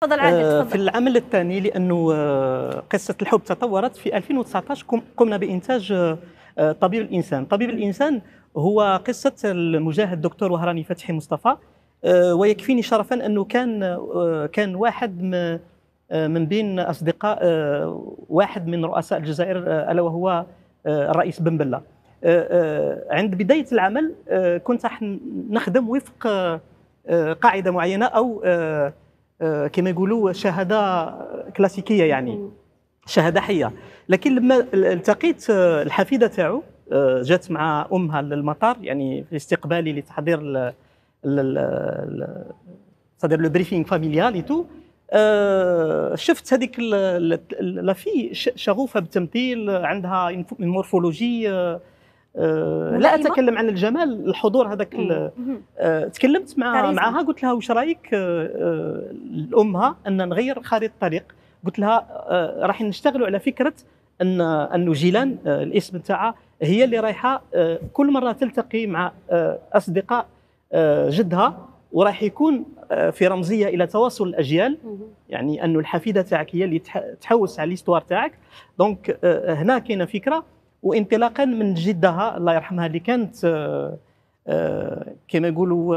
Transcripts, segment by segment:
تفضل عادل آه، تفضل. في العمل الثاني لانه آه، قصه الحب تطورت في 2019 قمنا بانتاج آه، طبيب الانسان طبيب الانسان هو قصه المجاهد الدكتور وهراني فتحي مصطفى ويكفيني شرفا انه كان كان واحد من بين اصدقاء واحد من رؤساء الجزائر الا وهو الرئيس بن بله عند بدايه العمل كنت نخدم وفق قاعده معينه او آه، كما يقولوا شهاده كلاسيكيه يعني شهاده حيه لكن لما التقيت آه، الحفيده تاعو آه، جات مع امها للمطار يعني في استقبالي لتحضير تحضير لو بريفينغ فاميليال تو شفت هذيك لا في شغوفه بالتمثيل عندها مورفولوجي آه، لا اتكلم عن الجمال الحضور هذاك إيه، آه، تكلمت مع معها قلت لها واش رايك آه، امها ان نغير خريطه الطريق قلت لها راح نشتغلوا على فكره ان انه جيلان الاسم تاعها هي اللي رايحه كل مره تلتقي مع اصدقاء جدها وراح يكون في رمزيه الى تواصل الاجيال يعني انه الحفيده تاعك هي اللي تحوس على الاستوار تاعك دونك هنا كاينه فكره وانطلاقا من جدها الله يرحمها اللي كانت آه، آه، كما يقولوا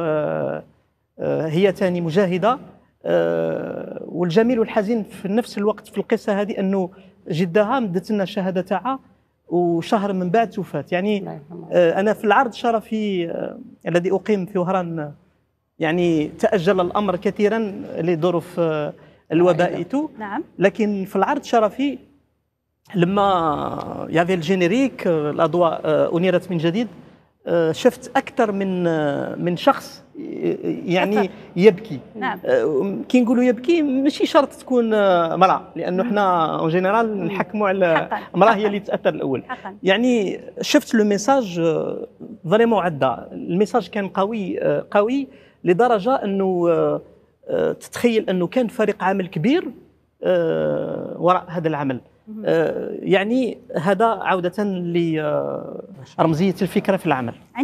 آه، هي ثاني مجاهده والجميل والحزين في نفس الوقت في القصه هذه انه جدها مدت لنا الشهاده تاعها وشهر من بعد توفات يعني انا في العرض الشرفي الذي اقيم في وهران يعني تاجل الامر كثيرا لظروف الوباء نعم لكن في العرض الشرفي لما يافي الجينيريك آه، الاضواء آه، انيرت من جديد آه، شفت اكثر من من شخص يعني يبكي نعم. كي نقولوا يبكي ماشي شرط تكون مراه لانه حنا اون جينيرال نحكموا على المراه هي اللي تاثر الاول حقاً. يعني شفت لو ميساج فريمون عدى الميساج كان قوي قوي لدرجه انه تتخيل انه كان فريق عمل كبير وراء هذا العمل آه، يعني هذا عودة لرمزية آه، الفكرة في العمل